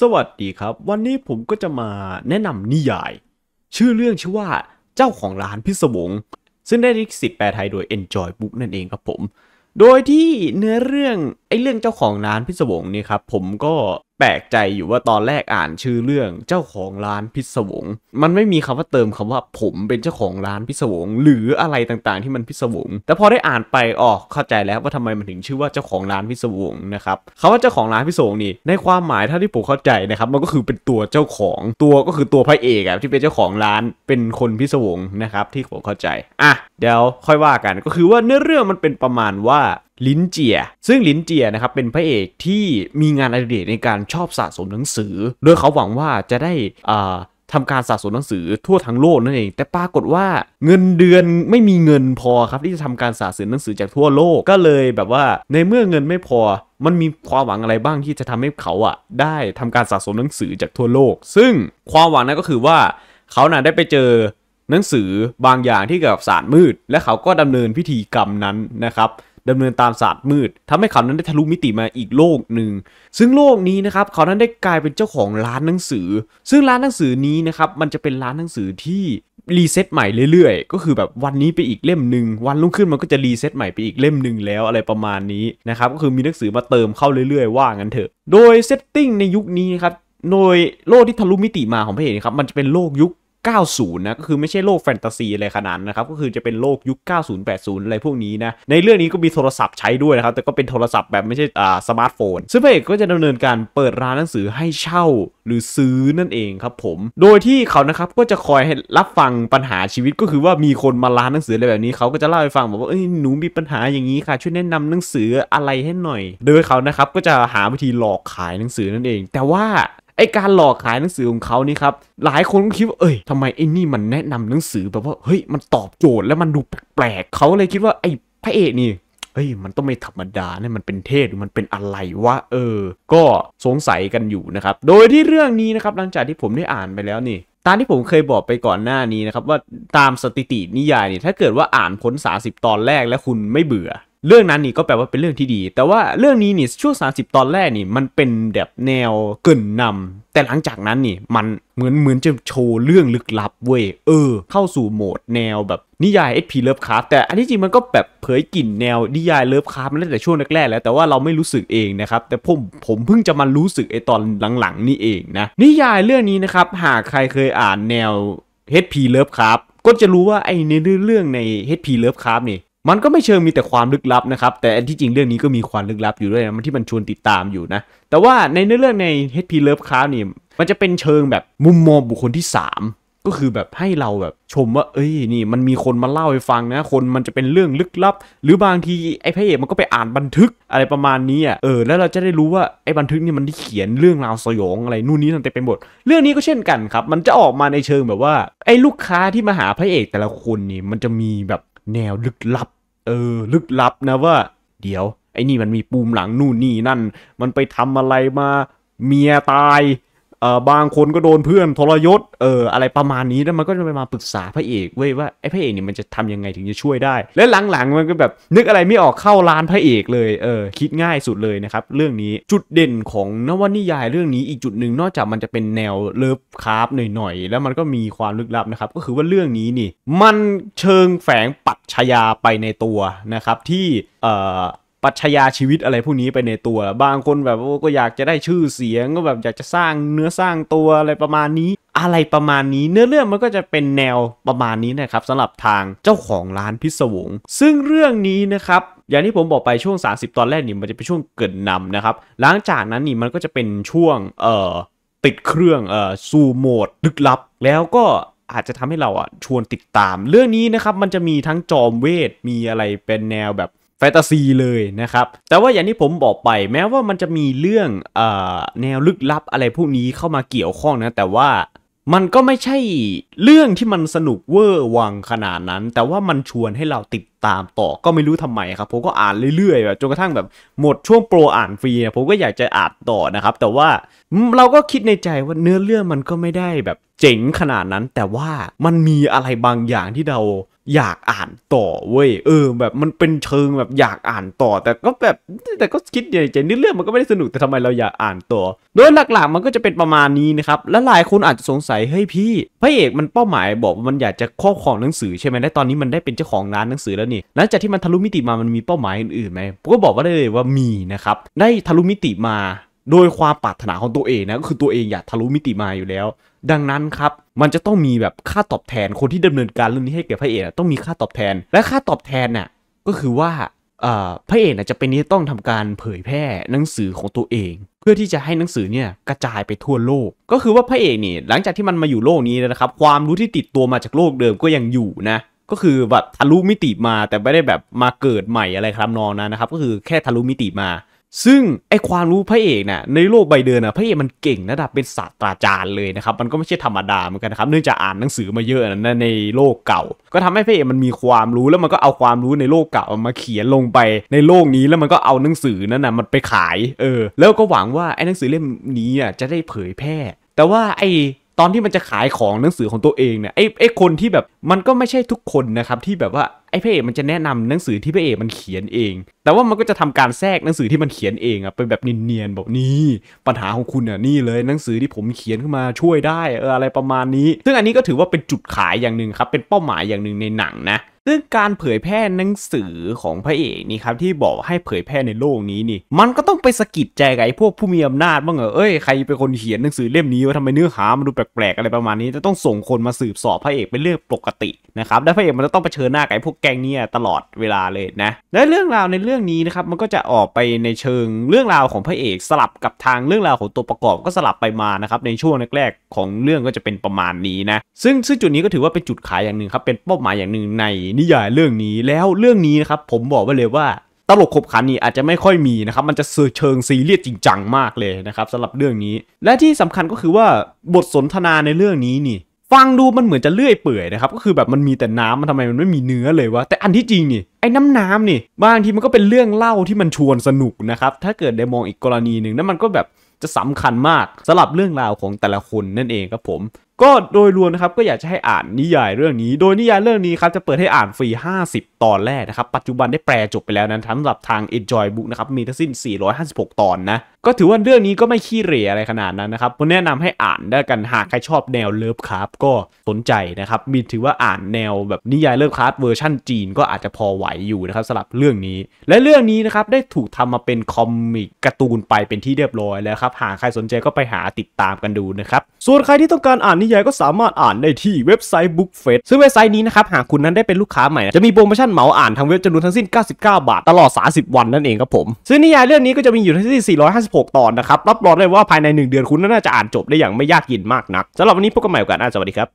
สวัสดีครับ วันนี้ผมก็จะมาแนะนำนิยาย ชื่อเรื่องชื่อว่าเจ้าของร้านพิศวง ซึ่งได้ลิขสิทธิ์แปลไทยโดย Enjoy Book นั่นเองครับผม โดยที่เนื้อเรื่อง ไอ้เรื่องเจ้าของร้านพิศวงนี่ครับผมก็แปลกใจอยู่ว่าตอนแรกอ่านชื่อเรื่องเจ้าของร้านพิศวงมันไม่มีคำว่าเติมคำว่าผมเป็นเจ้าของร้านพิศวง หรืออะไรต่างๆ ที่มันพิศวง แต่พอได้อ่านไปอ๋อเข้าใจแล้วว่าทำไมมันถึงชื่อว่าเจ้าของร้านพิศวงนะครับคำว่าเจ้าของร้านพิศวงนี่ในความหมายถ้าที่ผมเข้าใจนะครับมันก็คือเป็นตัวเจ้าของตัวก็คือตัวพระเอกอะที่เป็นเจ้าของร้านเป็นคนพิศวงนะครับที่ผมเข้าใจอ่ะเดี๋ยวค่อยว่ากันก็คือว่าเนื้อเรื่องมันเป็นประมาณว่าลินเจีย ซึ่งลินเจียนะครับเป็นพระเอกที่มีงานอดิเรกในการชอบสะสมหนังสือ โดยเขาหวังว่าจะได้อ่าทำการสะสมหนังสือทั่วทั้งโลกนั่นเอง แต่ปรากฏว่าเงินเดือนไม่มีเงินพอครับ ที่จะทำการสะสมหนังสือจากทั่วโลก ก็เลย แบบว่าในเมื่อเงินไม่พอ มันมีความหวังอะไรบ้างที่จะทำให้เขาอ่ะ ได้ทำการสะสมหนังสือจากทั่วโลก ซึ่งความหวังนั้นก็คือว่า เขาน่ะได้ไปเจอหนังสือบางอย่างที่เกี่ยวกับสารมืด และเขาก็ดำเนินพิธีกรรมนั้นนะครับดำเนินตามศาสตร์มืด ทำให้เขานั้นได้ทะลุมิติมาอีกโลกหนึ่งซึ่งโลกนี้นะครับเขานั้นได้กลายเป็นเจ้าของร้านหนังสือ ซึ่งร้านหนังสือนี้นะครับมันจะเป็นร้านหนังสือที่รีเซ็ตใหม่เรื่อยๆ ก็คือแบบวันนี้ไปอีกเล่มหนึ่งวันรุ่งขึ้นมันก็จะรีเซ็ตใหม่ไปอีกเล่มหนึ่งแล้วอะไรประมาณนี้นะครับก็คือมีหนังสือมาเติมเข้าเรื่อย ๆว่า งั้นเถอะโดยเซตติ้งในยุคนี้นครับโดยโลกที่ทะลุมิติมาของพระเอกครับมันจะเป็นโลกยุค90 นะ ก็คือไม่ใช่โลกแฟนตาซีอะไรขนาดนะครับ ก็คือจะเป็นโลกยุค 90 80 อะไรพวกนี้นะ ในเรื่องนี้ก็มีโทรศัพท์ใช้ด้วยนะครับ แต่ก็เป็นโทรศัพท์แบบไม่ใช่ อ่าสมาร์ทโฟนซึ่งพระเอกก็จะดำเนินการเปิดร้านหนังสือให้เช่าหรือซื้อนั่นเองครับผม โดยที่เขานะครับก็จะคอยให้รับฟังปัญหาชีวิตก็คือว่ามีคนมาร้านหนังสืออะไรแบบนี้เขาก็จะเล่าให้ฟังบอกว่า เอ้ย หนูมีปัญหาอย่างนี้ค่ะ ช่วยแนะนำหนังสืออะไรให้หน่อย โดยเขานะครับก็จะหาวิธีหลอกขายหนังสือนั่นเอง แต่ว่าไอการหลอกขายหนังสือของเขานี่ครับหลายคนก็คิดว่าเอ้ยทำไมไอ้นี่มันแนะนำหนังสือแบบว่าเฮ้ยมันตอบโจทย์แล้วมันดูแปลกๆเขาเลยคิดว่าไอพระเอกนี่เฮ้ยมันต้องไม่ธรรมดาเนี่ยมันเป็นเทพหรือมันเป็นอะไรวะเออ ก็สงสัยกันอยู่นะครับ โดยที่เรื่องนี้นะครับหลังจากที่ผมได้อ่านไปแล้วนี่ตามที่ผมเคยบอกไปก่อนหน้านี้นะครับว่าตามสถิตินิยายเนี่ยถ้าเกิดว่าอ่านพ้น30ตอนแรกแล้วคุณไม่เบื่อเรื่องนั้นนี่ก็แปลว่าเป็นเรื่องที่ดี แต่ว่าเรื่องนี้นี่ช่วง 30 ตอนแรกนี่ มันเป็นแบบแนวเกินนำ แต่หลังจากนั้นนี่มันเหมือนเหมือนจะโชว์เรื่องลึกลับเว้ย เออ เข้าสู่โหมดแนวแบบนิยาย HP ีเลิฟคาร์แต่อันที่จริงมันก็แบบเผยกลิ่นแนวนิยายเลิฟคาร์มาตั้งแต่ช่วงแรกๆแล้ว แต่ว่าเราไม่รู้สึกเองนะครับ แต่ผม ผมเพิ่งจะมารู้สึกไอตอนหลังๆ นี่เองนะ นิยายเรื่องนี้นะครับหากใครเคยอ่านแนว HP ีเลิฟคาร์ก็จะรู้ว่าไอ้ในเรื่องใน HP Lovecraft นี่มันก็ไม่เชิงมีแต่ความลึกลับนะครับ แต่ที่จริงเรื่องนี้ก็มีความลึกลับอยู่ด้วยนะมันที่มันชวนติดตามอยู่นะ แต่ว่าในเนื้อเรื่องใน HP Lovecraft นี่ มันจะเป็นเชิงแบบมุมมองบุคคลที่ 3 ก็คือแบบให้เราแบบ ชมว่าเอ้ยนี่มันมีคนมาเล่าให้ฟังนะคนมันจะเป็นเรื่องลึกลับหรือบางทีไอ้พระเอกมันก็ไปอ่านบันทึกอะไรประมาณนี้อ่ะเออแล้วเราจะได้รู้ว่าไอ้บันทึกนี่มันได้เขียนเรื่องราวสยองอะไรนู่นนี่นั่นเต็มไปหมดเรื่องนี้ก็เช่นกันครับ มันจะออกมาในเชิงแบบว่าไอ้ลูกค้าที่มาหาพระเอกแต่ละคนนี่มันจะมีแบบแนวลึกลับเออลึกลับนะว่า เดี๋ยวไอ้นี่มันมีปูมหลังนู่นนี่นั่นมันไปทำอะไรมาเมียตายเออบางคนก็โดนเพื่อนทรยศเอออะไรประมาณนี้แล้วมันก็จะไปมาปรึกษาพระเอกเว้ยว่าไอ้พระเอกเนี่ยมันจะทำยังไงถึงจะช่วยได้และหลังๆมันก็แบบนึกอะไรไม่ออกเข้าร้านพระเอกเลย เออคิดง่ายสุดเลยนะครับเรื่องนี้จุดเด่นของนวนิยายเรื่องนี้อีกจุดหนึ่งนอกจากมันจะเป็นแนว เลิฟคาร์ฟหน่อยๆแล้วมันก็มีความลึกลับนะครับก็คือว่าเรื่องนี้นี่มันเชิงแฝงปัดชญาไปในตัวนะครับที่ปรัชญาชีวิตอะไรพวกนี้ไปในตัว บางคนแบบก็อยากจะได้ชื่อเสียงก็แบบอยากจะสร้างเนื้อสร้างตัวอะไรประมาณนี้ อะไรประมาณนี้เนื้อเรื่องมันก็จะเป็นแนวประมาณนี้นะครับสำหรับทางเจ้าของร้านพิศวง ซึ่งเรื่องนี้นะครับ อย่างที่ผมบอกไปช่วง 30 ตอนแรกนี่มันจะเป็นช่วงเกิดนำนะครับหลังจากนั้นนี่มันก็จะเป็นช่วงเอ่อติดเครื่องเอ่อสู่โหมดลึกลับแล้วก็อาจจะทำให้เราอ่ะชวนติดตาม เรื่องนี้นะครับ มันจะมีทั้งจอมเวท มีอะไรเป็นแนวแบบ แฟนตาซีเลยนะครับ แต่ว่าอย่างที่ผมบอกไป แม้ว่ามันจะมีเรื่องอแนวลึกลับอะไรพวกนี้เข้ามาเกี่ยวข้องนะแต่ว่ามันก็ไม่ใช่เรื่องที่มันสนุกเวอร์วังขนาดนั้น แต่ว่ามันชวนให้เราติดตามต่อก็ไม่รู้ทำไมครับ ผมก็อ่านเรื่อยๆแบบจนกระทั่งแบบหมดช่วงโปรอ่านฟรีผมก็อยากจะอ่านต่อนะครับ แต่ว่าเราก็คิดในใจว่าเนื้อเรื่องมันก็ไม่ได้แบบเจ๋งขนาดนั้น แต่ว่ามันมีอะไรบางอย่างที่เราอยากอ่านต่อเว้ย เออ แบบมันเป็นเชิงแบบอยากอ่านต่อ แต่ก็แบบแต่ก็คิดใใจนิดเรื่องมันก็ไม่ได้สนุกแต่ทำไมเราอยากอ่านต่อ โดยหลักๆมันก็จะเป็นประมาณนี้นะครับและหลายคนอาจจะสงสัยเฮ้ยพี่พระเอกมันเป้าหมายบอกว่ามันอยากจะครอบครองหนังสือใช่ไหมและตอนนี้มันได้เป็นเจ้าของร้านหนังสือแล้วนี่หลังจากที่มันทะลุมิติมามันมีเป้าหมายอื่นๆไหมผมก็บอกว่าได้เลยว่ามีนะครับได้ทะลุมิติมาโดยความปรารถนาของตัวเองนะก็คือตัวเองอยากทะลุมิติมาอยู่แล้ว ดังนั้นครับมันจะต้องมีแบบค่าตอบแทนคนที่ดำเนินการเรื่องนี้ให้แก่พระเอกต้องมีค่าตอบแทน และค่าตอบแทนน่ะก็คือว่าพระเอกจะเป็นนี้ต้องทำการเผยแพร่หนังสือของตัวเอง เพื่อที่จะให้หนังสือเนี่ยกระจายไปทั่วโลก ก็คือว่าพระเอกนี่หลังจากที่มันมาอยู่โลกนี้นะครับ ความรู้ที่ติดตัวมาจากโลกเดิมก็ยังอยู่นะก็คือแบบทะลุมิติมา แต่ไม่ได้แบบมาเกิดใหม่อะไรครับนองนั้นนะครับ ก็คือแค่ทะลุมิติมาซึ่งไอความรู้พระเอกเนะ่ยในโลกใบเดินนะพระเอกมันเก่งระดับเป็นศาสตราจารย์เลยนะครับ มันก็ไม่ใช่ธรรมดาเหมือนกันนะครับเนื่องจากอ่านหนังสือมาเยอะนะในโลกเก่า ก็ทำให้พระเอกมันมีความรู้แล้วมันก็เอาความรู้ในโลกเก่ามาเขียนลงไป ในโลกนี้แล้วมันก็เอาหนังสือนั้นนะมันไปขายเออแล้วก็หวังว่าไอหนังสือเล่มนี้อ่ะจะได้เผยแพร่ แต่ว่าไอตอนที่มันจะขายของหนังสือของตัวเองเนี่ยไอ้ไอ้คนที่แบบมันก็ไม่ใช่ทุกคนนะครับที่แบบว่าไอ้พระเอกมันจะแนะนำหนังสือที่พระเอกมันเขียนเอง แต่ว่ามันก็จะทำการแทรกหนังสือที่มันเขียนเองอะเป็นแบบเนียนๆบบนี้ปัญหาของคุณอะนี่เลย หนังสือที่ผมเขียนขึ้นมาช่วยได้เอออะไรประมาณนี้ ซึ่งอันนี้ก็ถือว่าเป็นจุดขายอย่างหนึ่งครับเป็นเป้าหมายอย่างหนึ่งในหนังนะซึ่งการเผยแพร่หนังสือของพระเอกนี่ครับที่บอกให้เผยแพร่ในโลกนี้นี่มันก็ต้องไปสะกิดใจไอ้พวกผู้มีอำนาจบ้างเหรอเอ้ยใครเป็นคนเขียนหนังสือเล่มนี้ว่าทำไมเนื้อหามันดูแปลก ๆ อะไรประมาณนี้จะต้องส่งคนมาสืบสอบพระเอกเป็นเรื่องปกตินะครับและพระเอกมันจะต้องเผชิญหน้ากับไอ้พวกแก๊งนี้ตลอดเวลาเลยนะและเรื่องราวในเรื่องนี้นะครับมันก็จะออกไปในเชิงเรื่องราวของพระเอกสลับกับทางเรื่องราวของตัวประกอบก็สลับไปมานะครับในช่วงแรกๆของเรื่องก็จะเป็นประมาณนี้นะซึ่งซึ่งจุดนี้ก็ถือว่าเป็นจุดขายอย่างหนึ่งครับเป็นเป้าหมายอย่างหนึ่งในนิยายเรื่องนี้แล้วเรื่องนี้นะครับ ผมบอกไว้เลยว่า ตลกขบขันนี่อาจจะไม่ค่อยมีนะครับ มันจะเชิงซีเรียสจริงจังมากเลยนะครับสำหรับเรื่องนี้ และที่สำคัญก็คือว่าบทสนทนาในเรื่องนี้นี่ ฟังดูมันเหมือนจะเลื่อยเปื่อยนะครับก็คือแบบมันมีแต่น้ำมันทำไมมันไม่มีเนื้อเลยวะแต่อันที่จริงนี่ ไอ้น้ำน้ำนี่บางทีมันก็เป็นเรื่องเล่าที่มันชวนสนุกนะครับถ้าเกิดได้มองอีกกรณีหนึ่งนั้นมันก็แบบจะสำคัญมากสำหรับเรื่องราวของแต่ละคนนั่นเองครับผมก็โดยรวมนะครับก็อยากจะให้อ่านนิยายเรื่องนี้โดยนิยายเรื่องนี้ครับจะเปิดให้อ่านฟรี 50 ตอนแรกนะครับปัจจุบันได้แปลจบไปแล้วนนทั้งหลับทาง Enjoy Book นะครับมีทั้งสิ้น 456 ตอนนะก็ถือว่าเรื่องนี้ก็ไม่ขี้เหร่อะไรขนาดนั้นนะครับผมแนะนำให้อ่านได้กันหากใครชอบแนวเลิฟคราฟก็สนใจนะครับมีถือว่าอ่านแนว แบบนิยายเลิฟคราฟเวอร์ชั่นจีนก็อาจจะพอไหวอยู่นะครับสำหรับเรื่องนี้ และเรื่องนี้นะครับได้ถูกทำมาเป็นคอมิกการ์ตูนไปเป็นที่เรียบร้อยแล้วครับหากใครสนใจก็ไปหาติดตามกันดูนะครับส่วนใครที่ต้องการอ่านนิยายก็สามารถอ่านได้ที่เว็บไซต์ Book f e t ซึ่งเว็บไซต์นี้นะครับ หากคุณนั้นได้เป็นลูกค้าใหม่ จะมีโปรโมชั่นเหมาอ่านทางเว็บจำนวนทั้งสิ้น 99 บาท ตลอด 30 วันนั่นเองครับผม ซึ่งนิยายเรื่องนี้ก็จะมีอยู่ทั้งี่456 ตอนนะครับรับรองได้ว่าภายใน 1 เดือนคุณน่าจะอ่านจบได้อย่างไม่ยากเย็นมากนักสำหรับวันนี้พบกันใหม่กัสน้สวัสดีครับ